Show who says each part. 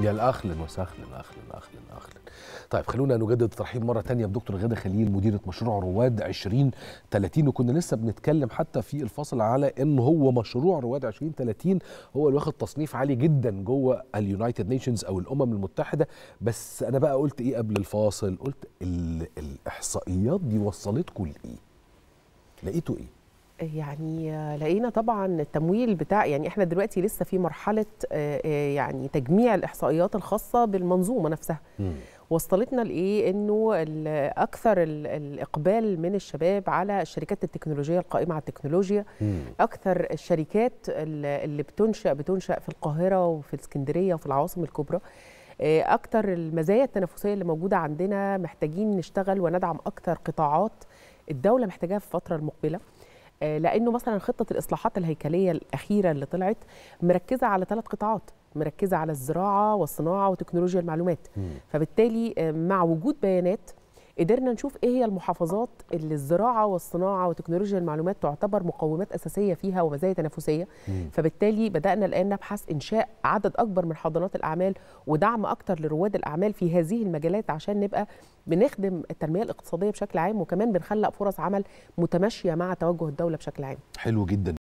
Speaker 1: يا الاخل وسهلا اهلا اهلا اهلا طيب خلونا نجدد الترحيب مره تانية بدكتور غاده خليل مديره مشروع رواد 20 30 وكنا لسه بنتكلم حتى في الفاصل على ان هو مشروع رواد 20 30 هو اللي واخد تصنيف عالي جدا جوه اليونايتد نيشنز او الامم المتحده بس انا بقى قلت ايه قبل الفاصل قلت الاحصائيات دي وصلتكم لايه لقيتوا ايه
Speaker 2: يعني لقينا طبعا التمويل بتاع يعني احنا دلوقتي لسه في مرحله آه، آه، يعني تجميع الاحصائيات الخاصه بالمنظومه نفسها وصلتنا لايه انه اكثر الاقبال من الشباب على الشركات التكنولوجيه القائمه على التكنولوجيا مم. اكثر الشركات اللي بتنشا بتنشا في القاهره وفي الاسكندريه وفي العواصم الكبرى آه، اكثر المزايا التنافسيه اللي موجوده عندنا محتاجين نشتغل وندعم اكثر قطاعات الدوله محتاجاها في الفتره المقبله آه، لانه مثلا خطه الاصلاحات الهيكليه الاخيره اللي طلعت مركزه على ثلاث قطاعات مركزه على الزراعه والصناعه وتكنولوجيا المعلومات م. فبالتالي آه، مع وجود بيانات قدرنا نشوف ايه هي المحافظات اللي الزراعه والصناعه وتكنولوجيا المعلومات تعتبر مقومات اساسيه فيها ومزايا تنافسيه مم. فبالتالي بدانا الان نبحث انشاء عدد اكبر من حاضنات الاعمال ودعم اكتر لرواد الاعمال في هذه المجالات عشان نبقى بنخدم التنميه الاقتصاديه بشكل عام وكمان بنخلق فرص عمل متماشيه مع توجه الدوله بشكل عام
Speaker 1: حلو جدا